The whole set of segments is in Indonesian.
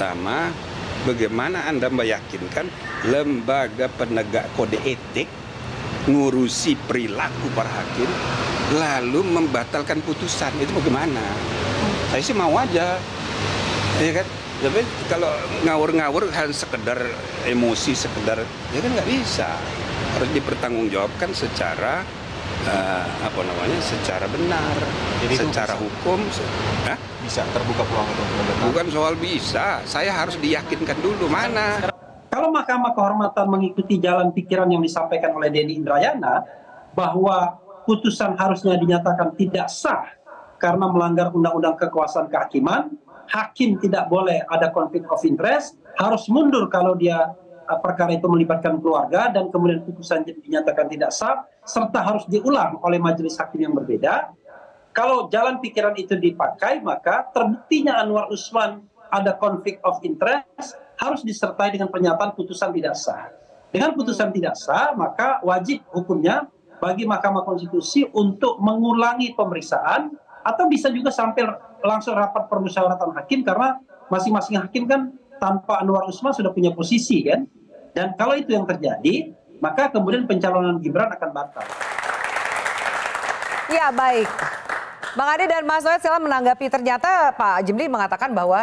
pertama, bagaimana Anda meyakinkan lembaga penegak kode etik ngurusi perilaku para hakim lalu membatalkan putusan itu bagaimana? Saya sih mau aja, ya kan? Tapi kalau ngawur-ngawur hanya sekedar emosi, sekedar ya kan nggak bisa. Harus dipertanggungjawabkan secara uh, apa namanya secara benar, Jadi secara bisa. hukum, se bisa terbuka peluang untuk pembebasan. Bukan soal bisa, saya harus diyakinkan dulu mana. Kalau Mahkamah Kehormatan mengikuti jalan pikiran yang disampaikan oleh Denny Indrayana bahwa putusan harusnya dinyatakan tidak sah karena melanggar undang-undang kekuasaan kehakiman, hakim tidak boleh ada konflik of interest, harus mundur kalau dia perkara itu melibatkan keluarga dan kemudian putusan dinyatakan tidak sah serta harus diulang oleh majelis hakim yang berbeda kalau jalan pikiran itu dipakai maka terbuktinya Anwar Usman ada konflik of interest harus disertai dengan pernyataan putusan tidak sah dengan putusan hmm. tidak sah maka wajib hukumnya bagi Mahkamah Konstitusi untuk mengulangi pemeriksaan atau bisa juga sampai langsung rapat permusyawaratan hakim karena masing-masing hakim kan tanpa Anwar Usman sudah punya posisi kan dan kalau itu yang terjadi, maka kemudian pencalonan Gibran akan batal. Ya baik. Bang Ade dan Mas Noet silahkan menanggapi ternyata Pak Jimli mengatakan bahwa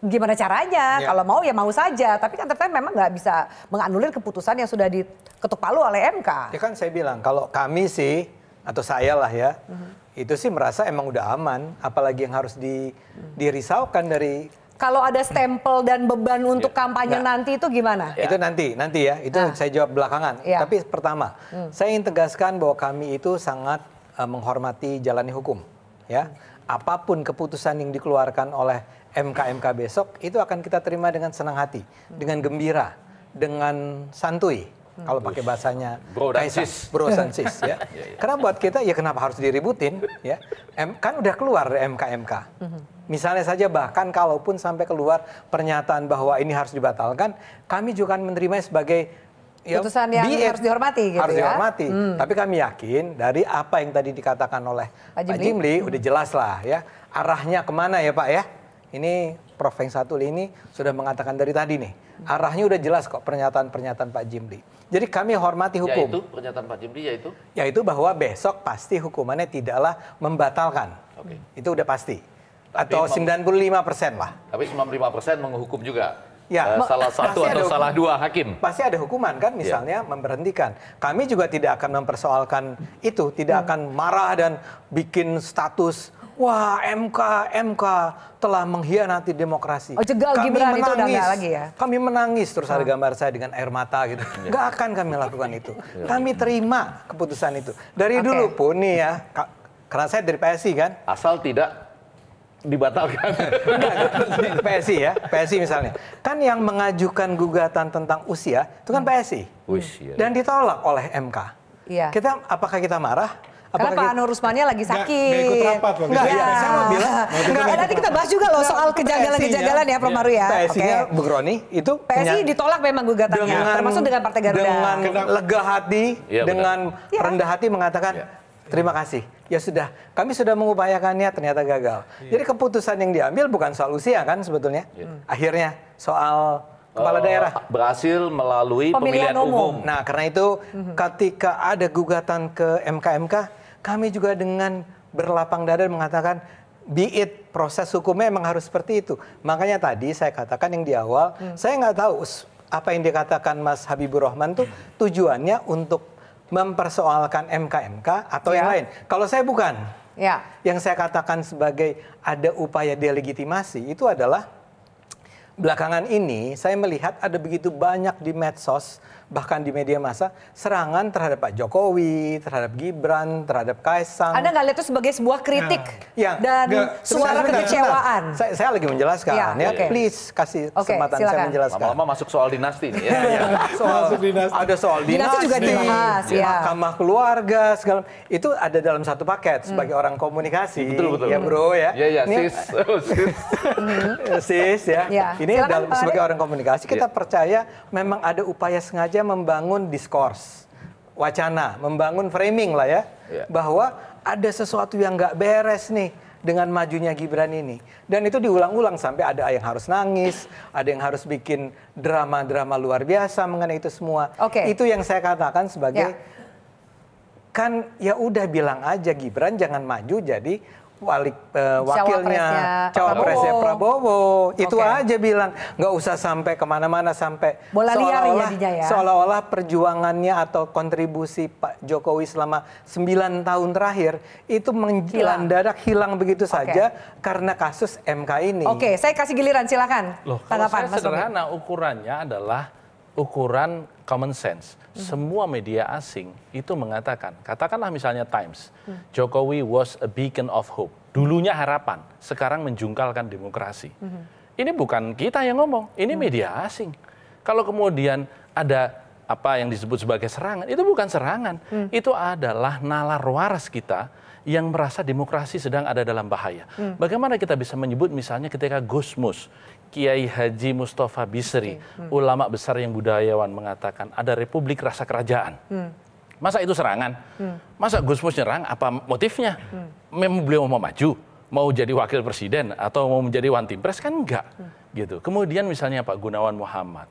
gimana caranya ya. kalau mau ya mau saja tapi kan ternyata memang nggak bisa menganulir keputusan yang sudah diketuk palu oleh MK. Ya kan saya bilang kalau kami sih atau saya lah ya uh mhm. -huh. itu sih merasa emang udah aman apalagi yang harus di, mhm. dirisaukan dari kalau ada stempel dan beban iya. untuk yeah. kampanye nanti itu gimana? Itu iya. nanti, nanti ya. Itu nah. saya jawab belakangan. Yeah. Tapi pertama, hmm. saya ingin tegaskan bahwa kami itu sangat uh, menghormati jalani hukum, ya. Hmm. Apapun keputusan yang dikeluarkan oleh MKMK -MK besok itu akan kita terima dengan senang hati, hmm. dengan gembira, dengan santuy Hmm. kalau pakai bahasanya bro dan sis. bro dan sis ya. Iya, iya. Karena buat kita ya kenapa harus diributin ya. M, kan udah keluar MKMK. MK. Hmm. Misalnya saja bahkan kalaupun sampai keluar pernyataan bahwa ini harus dibatalkan, kami juga akan menerima sebagai ya, putusan yang di, harus dihormati gitu harus ya. dihormati. Hmm. Tapi kami yakin dari apa yang tadi dikatakan oleh Pak Jimli, hmm. udah jelas lah ya arahnya kemana ya Pak ya. Ini Prof. Feng Satul ini sudah mengatakan dari tadi nih arahnya udah jelas kok pernyataan-pernyataan Pak Jimli. Jadi kami hormati hukum. Yaitu pernyataan Pak Jimri yaitu? Yaitu bahwa besok pasti hukumannya tidaklah membatalkan. Oke. Okay. Itu udah pasti. Tapi atau 95 persen lah. Tapi 95 persen menghukum juga. Ya, uh, salah satu atau salah dua hakim. Pasti ada hukuman kan, ya. misalnya yeah. memberhentikan. Kami juga tidak akan mempersoalkan itu, tidak hmm. akan marah dan bikin status wah MK MK telah mengkhianati demokrasi. Oh, jegal kami Gibran menangis, itu udah gak lagi ya. Kami menangis terus ada oh. gambar saya dengan air mata gitu. Iya. Gak akan kami lakukan itu. Iya. Kami terima keputusan itu. Dari okay. dulu pun nih ya, karena saya dari PSI kan. Asal tidak dibatalkan. PSI ya, PSI misalnya. Kan yang mengajukan gugatan tentang usia itu kan PSI. Usia. Dan ditolak oleh MK. Iya. Kita apakah kita marah? Karena Pak Anwar Rusmania lagi sakit. Nggak, ikut rapat Nggak, ya. nanti kita bahas juga loh soal nah, kejanggalan-kejanggalan ya, Prof. Iya. Maru ya. PSI-nya, okay. Bu Groni, itu... PSI ditolak memang gugatannya, dengan, termasuk dengan Partai Garuda. Dengan lega hati, ya, dengan ya. rendah hati mengatakan, ya. terima kasih. Ya sudah, kami sudah mengupayakannya ternyata gagal. Ya. Jadi keputusan yang diambil bukan soal usia kan sebetulnya. Ya. Akhirnya soal kepala eh, daerah berhasil melalui pemilihan, pemilihan umum. umum. Nah, karena itu mm -hmm. ketika ada gugatan ke MKMK, -MK kami juga dengan berlapang dada mengatakan be it proses hukumnya memang harus seperti itu. Makanya tadi saya katakan yang di awal, hmm. saya nggak tahu apa yang dikatakan Mas Habibur Rahman tuh tujuannya untuk mempersoalkan MKMK atau ya. yang lain. Kalau saya bukan. Ya. Yang saya katakan sebagai ada upaya delegitimasi itu adalah belakangan ini saya melihat ada begitu banyak di medsos bahkan di media massa serangan terhadap Pak Jokowi, terhadap Gibran, terhadap Kaisang. Anda nggak lihat itu sebagai sebuah kritik nah, ya. dan Gak, suara kekecewaan? Saya, saya lagi menjelaskan ya, ya. Okay. please kasih okay, kesempatan silakan. saya menjelaskan. Lama-lama masuk soal dinasti nih ya. Soal, masuk dinasti. Ada soal dinasti, dinasti juga dibahas, ya. ya. Mahkamah keluarga segala itu ada dalam satu paket hmm. sebagai orang komunikasi. Ya, betul betul. Ya bro ya. Iya iya sis. sis. sis ya. ya. Ini Silakan, dalam, sebagai orang komunikasi kita ya. percaya memang ada upaya sengaja sengaja membangun diskurs, wacana, membangun framing lah ya, yeah. bahwa ada sesuatu yang nggak beres nih dengan majunya Gibran ini. Dan itu diulang-ulang sampai ada yang harus nangis, ada yang harus bikin drama-drama luar biasa mengenai itu semua. Okay. Itu yang saya katakan sebagai yeah. kan ya udah bilang aja Gibran jangan maju jadi wali uh, wakilnya cawapresnya Prabowo. Prabowo itu okay. aja bilang nggak usah sampai kemana-mana sampai bola seolah-olah, ya, seolah-olah perjuangannya atau kontribusi Pak Jokowi selama 9 tahun terakhir itu menghilang darah hilang begitu okay. saja karena kasus MK ini. Oke, okay, saya kasih giliran silakan. Loh, tanggapan saya sederhana ukurannya adalah ukuran common sense. Hmm. Semua media asing itu mengatakan, katakanlah misalnya Times, hmm. Jokowi was a beacon of hope. Dulunya harapan, sekarang menjungkalkan demokrasi. Hmm. Ini bukan kita yang ngomong, ini hmm. media asing. Kalau kemudian ada apa yang disebut sebagai serangan, itu bukan serangan. Hmm. Itu adalah nalar waras kita yang merasa demokrasi sedang ada dalam bahaya. Hmm. Bagaimana kita bisa menyebut misalnya ketika Gusmus Kiai Haji Mustafa Bisri, okay. hmm. ulama besar yang budayawan mengatakan ada republik rasa kerajaan. Hmm. Masa itu serangan? Hmm. Masa Mus nyerang? Apa motifnya? Hmm. Memang beliau mau maju, mau jadi wakil presiden atau mau menjadi one team press kan enggak. Hmm. Gitu. Kemudian misalnya Pak Gunawan Muhammad,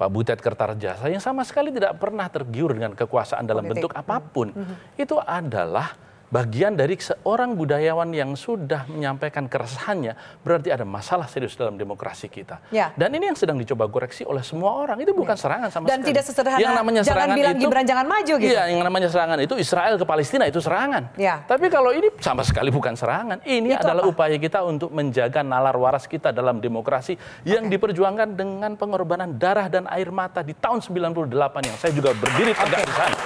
Pak Butet Kertarjasa yang sama sekali tidak pernah tergiur dengan kekuasaan dalam Politik. bentuk hmm. apapun. Hmm. Itu adalah bagian dari seorang budayawan yang sudah menyampaikan keresahannya berarti ada masalah serius dalam demokrasi kita. Ya. Dan ini yang sedang dicoba koreksi oleh semua orang. Itu bukan ya. serangan sama Dan sekali. Dan tidak sesederhana yang namanya jangan serangan bilang itu, Gibran jangan maju gitu. Iya, yang namanya serangan itu Israel ke Palestina itu serangan. Ya. Tapi kalau ini sama sekali bukan serangan. Ini itu adalah apa? upaya kita untuk menjaga nalar waras kita dalam demokrasi yang okay. diperjuangkan dengan pengorbanan darah dan air mata di tahun 98 yang saya juga berdiri tegak okay. di sana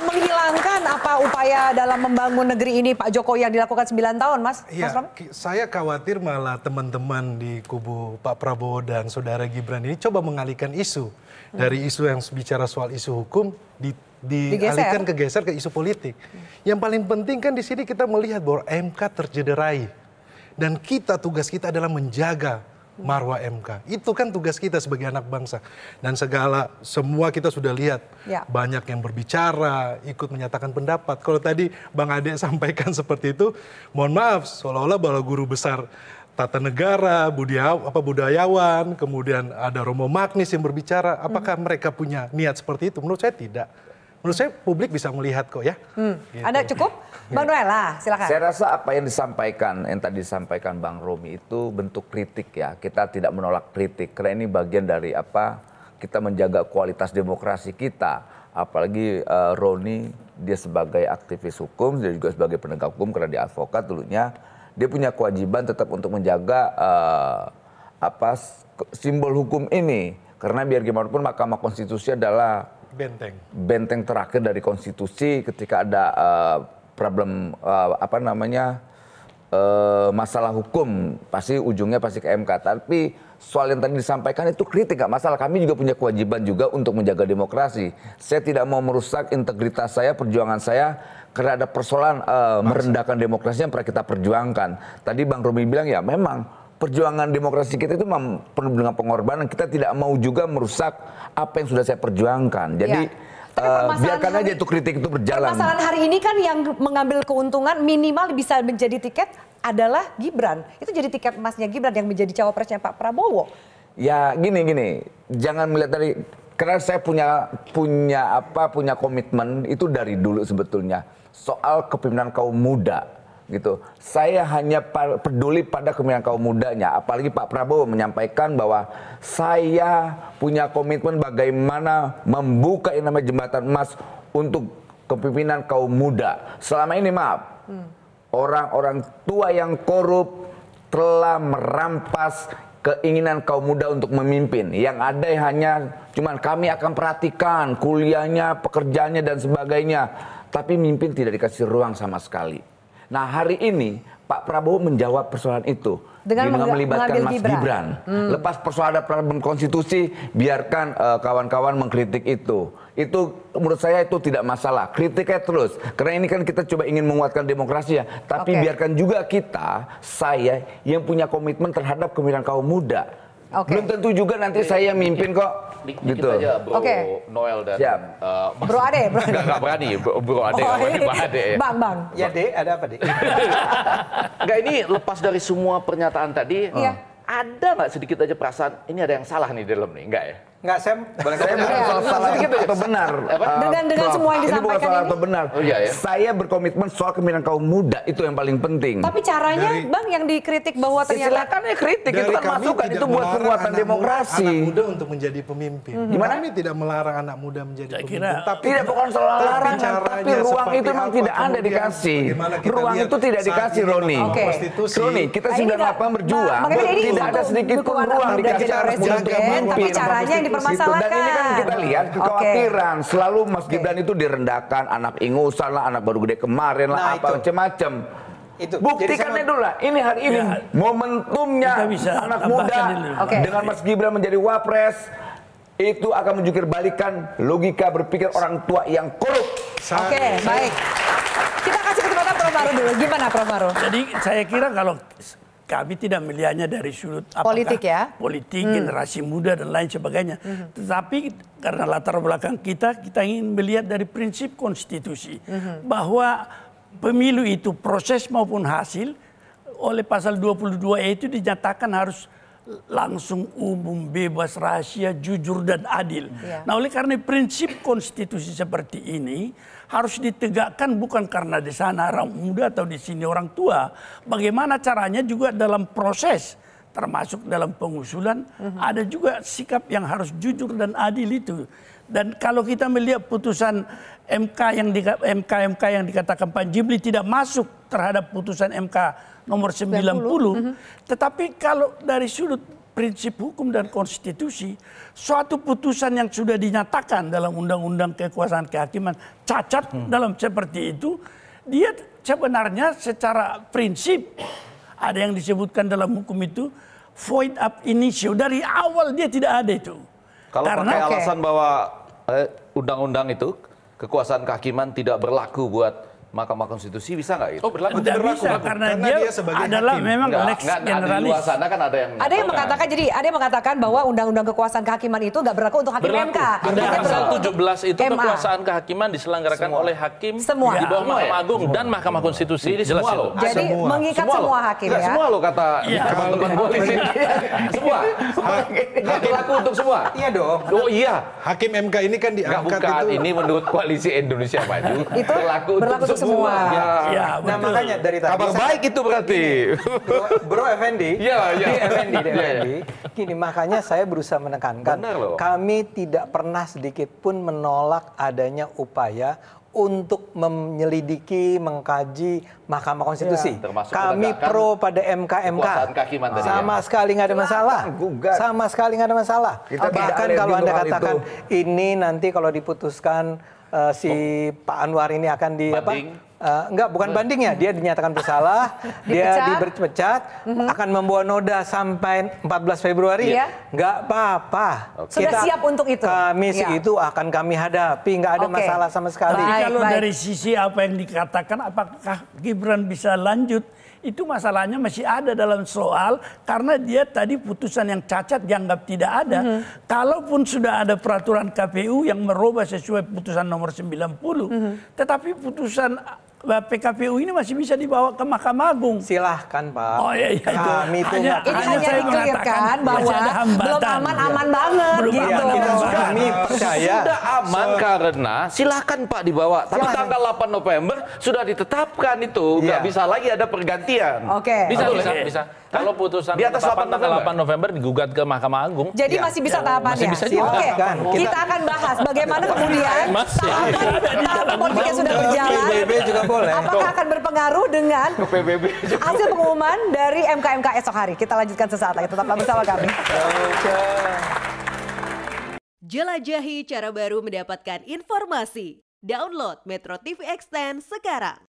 menghilangkan apa upaya dalam membangun negeri ini Pak Jokowi yang dilakukan 9 tahun, Mas? Ya, Mas Saya khawatir malah teman-teman di kubu Pak Prabowo dan saudara Gibran ini coba mengalihkan isu dari isu yang bicara soal isu hukum di dialihkan kegeser ke isu politik. Yang paling penting kan di sini kita melihat bahwa MK terjederai dan kita tugas kita adalah menjaga Marwa MK. Itu kan tugas kita sebagai anak bangsa. Dan segala semua kita sudah lihat ya. banyak yang berbicara, ikut menyatakan pendapat. Kalau tadi Bang Ade sampaikan seperti itu, mohon maaf seolah-olah bahwa guru besar tata negara, budia, apa budayawan, kemudian ada Romo Magnis yang berbicara, apakah hmm. mereka punya niat seperti itu? Menurut saya tidak menurut saya publik bisa melihat kok ya. Hmm. Gitu. Anda cukup? Bang Noel silakan. Saya rasa apa yang disampaikan, yang tadi disampaikan Bang Romi itu bentuk kritik ya. Kita tidak menolak kritik karena ini bagian dari apa kita menjaga kualitas demokrasi kita. Apalagi uh, Roni dia sebagai aktivis hukum, dia juga sebagai penegak hukum karena dia advokat dulunya. Dia punya kewajiban tetap untuk menjaga uh, apa simbol hukum ini karena biar gimana pun Mahkamah Konstitusi adalah benteng benteng terakhir dari konstitusi ketika ada uh, problem uh, apa namanya uh, masalah hukum pasti ujungnya pasti ke MK tapi soal yang tadi disampaikan itu kritik nggak masalah kami juga punya kewajiban juga untuk menjaga demokrasi saya tidak mau merusak integritas saya perjuangan saya karena ada persoalan uh, merendahkan demokrasi yang pernah kita perjuangkan tadi Bang Romi bilang ya memang perjuangan demokrasi kita itu penuh dengan pengorbanan. Kita tidak mau juga merusak apa yang sudah saya perjuangkan. Jadi ya. Uh, biarkan aja itu kritik itu berjalan. Permasalahan hari ini kan yang mengambil keuntungan minimal bisa menjadi tiket adalah Gibran. Itu jadi tiket emasnya Gibran yang menjadi cawapresnya Pak Prabowo. Ya gini gini, jangan melihat dari karena saya punya punya apa punya komitmen itu dari dulu sebetulnya soal kepemimpinan kaum muda gitu. Saya hanya peduli pada kemenangan kaum mudanya. Apalagi Pak Prabowo menyampaikan bahwa saya punya komitmen bagaimana membuka yang namanya jembatan emas untuk kepimpinan kaum muda. Selama ini maaf, hmm. orang-orang hmm. tua yang korup telah merampas keinginan kaum muda untuk memimpin. Yang ada hanya cuman kami akan perhatikan kuliahnya, pekerjaannya dan sebagainya. Tapi mimpin tidak dikasih ruang sama sekali. Nah hari ini Pak Prabowo menjawab persoalan itu dengan, dengan melibatkan Mas Gibran. Gibran. Hmm. Lepas persoalan problem konstitusi, biarkan eh, kawan-kawan uh, mengkritik itu. Itu menurut saya itu tidak masalah. Kritiknya terus. Karena ini kan kita coba ingin menguatkan demokrasi ya. Tapi okay. biarkan juga kita, saya yang punya komitmen terhadap kemiran kaum muda Okay. Belum tentu juga nanti iya, iya. saya yang mimpin kok. Dikit gitu. aja Bro okay. Noel dan Siap. Uh, Mas, Bro Ade, Bro Ade. Gak, berani, Bro, bro oh, Ade, oh, ini. Bang Ade. Ya. Bang, Bang. Ya, Ade, ada apa, Dek? Enggak, ini lepas dari semua pernyataan tadi, iya. ada nggak sedikit aja perasaan ini ada yang salah nih di dalam nih? Enggak ya? Enggak, saya boleh saya bukan soal salah atau, benar. Eh, dengan dengan semua yang disampaikan ini bukan salah atau benar. Oh, iya, iya. Saya berkomitmen soal kemimpinan kaum muda itu yang paling penting. Tapi caranya Bang yang dikritik bahwa ya, ternyata silakan ya kritik itu kan masukkan itu buat penguatan demokrasi. anak muda untuk menjadi pemimpin. Mhm. Gimana? Kami tidak melarang anak muda menjadi pemimpin. tapi tidak bukan soal larangan, tapi ruang itu memang tidak ada dikasih. Ruang itu tidak dikasih Roni. Roni, kita 98 nah, berjuang nah, tidak ada sedikit pun ruang dikasih menjadi pemimpin. Tapi caranya yang dipermasalahkan. Dan ini kan kita lihat kekhawatiran okay. selalu Mas okay. Gibran itu direndahkan anak ingusan lah, anak baru gede kemarin lah nah, apa macam-macam itu. Buktikan dulu lah. Ini hari ini ya, momentumnya bisa anak muda okay. dengan Mas Gibran menjadi wapres itu akan menjukir balikan logika berpikir orang tua yang korup. Oke, okay, baik. Kita kasih kesempatan Prof Maru dulu. Gimana Prof Maru? Jadi saya kira kalau kami tidak melihatnya dari sudut politik ya politik hmm. generasi muda dan lain sebagainya hmm. tetapi karena latar belakang kita kita ingin melihat dari prinsip konstitusi hmm. bahwa pemilu itu proses maupun hasil oleh pasal 22 e itu dinyatakan harus langsung umum, bebas, rahasia, jujur dan adil. Ya. Nah, oleh karena prinsip konstitusi seperti ini harus ditegakkan bukan karena di sana orang muda atau di sini orang tua. Bagaimana caranya juga dalam proses termasuk dalam pengusulan uh mhm. -huh. ada juga sikap yang harus jujur dan adil itu. Dan kalau kita melihat putusan MK yang di, MK MK yang dikatakan Pak Jibli tidak masuk terhadap putusan MK nomor 90. 90. Mhm. Tetapi kalau dari sudut prinsip hukum dan konstitusi, suatu putusan yang sudah dinyatakan dalam undang-undang kekuasaan kehakiman cacat hmm. dalam seperti itu, dia sebenarnya secara prinsip ada yang disebutkan dalam hukum itu void up initio dari awal dia tidak ada itu. Kalau Karena, pakai alasan bahwa eh, undang-undang eh, undang -undang itu kekuasaan kehakiman tidak berlaku buat Mahkamah Konstitusi bisa nggak itu? Oh, berlaku. Tidak bisa berlaku. Karena, karena dia, dia sebagai adalah hakim. memang nggak, lex nggak, generalis. Di luar sana kan ada yang ada yang mengatakan jadi ada yang mengatakan bahwa undang-undang kekuasaan kehakiman itu nggak berlaku untuk hakim berlaku. MK. Ada pasal 17 itu MA. kekuasaan kehakiman diselenggarakan semua. oleh hakim semua. di bawah Mahkamah Agung semua. dan Mahkamah Konstitusi. Jadi jelas semua loh. Jadi semua. mengikat semua, semua hakim ya. Semua loh kata iya. teman-teman polisi. Semua. Nggak berlaku untuk semua. Iya dong. Oh iya. Hakim MK ini kan diangkat itu. ini menurut koalisi Indonesia Maju berlaku untuk semua. Ya, ya nah, makanya dari tadi kabar baik itu berarti. Gini, bro, bro Effendi. Iya, iya. Effendi, Effendi. Gini, makanya saya berusaha menekankan Benar loh. kami tidak pernah sedikit pun menolak adanya upaya untuk menyelidiki, mengkaji Mahkamah Konstitusi. Ya, Kami pro pada MK MK. Ya. Sama ya. sekali nggak ada masalah. Gugat. Sama sekali nggak ada masalah. Kita Bahkan kalau anda katakan itu. ini nanti kalau diputuskan uh, si oh. Pak Anwar ini akan di apa? Uh, enggak, bukan banding ya. Dia dinyatakan bersalah, dia dipecat, mm -hmm. akan membawa noda sampai 14 Februari. Yeah. Enggak apa-apa. Okay. Sudah kita, siap untuk itu. Kami yeah. Iya. itu akan kami hadapi, enggak ada okay. masalah sama sekali. Baik, kalau baik. dari sisi apa yang dikatakan apakah Gibran bisa lanjut itu masalahnya masih ada dalam soal karena dia tadi putusan yang cacat dianggap tidak ada. Mm -hmm. Kalaupun sudah ada peraturan KPU yang merubah sesuai putusan nomor 90, mm -hmm. tetapi putusan PKPU ini masih bisa dibawa ke Mahkamah Agung. Silahkan Pak. Oh iya iya. Kami itu hanya, ini hanya saya mengatakan bahwa belum aman aman ya. banget belum gitu. Aman, kita sudah, kami percaya sudah aman so, karena silahkan Pak dibawa. Tapi silahkan. tanggal 8 November sudah ditetapkan itu, nggak yeah. bisa lagi ada pergantian. Oke. Okay. Bisa, okay. bisa, bisa bisa. Kalau putusan di atas 8 tanggal 8 November digugat ke Mahkamah Agung. Jadi ya. masih bisa ya, tahapannya. Masih bisa Oke. Kita akan bahas bagaimana kemudian tahapan tahapan politik sudah berjalan. Boleh. Apakah akan berpengaruh dengan PBB hasil pengumuman dari MKMK esok hari? Kita lanjutkan sesaat lagi. Tetaplah bersama kami. Jelajahi cara baru mendapatkan informasi. Download Metro TV Extend sekarang.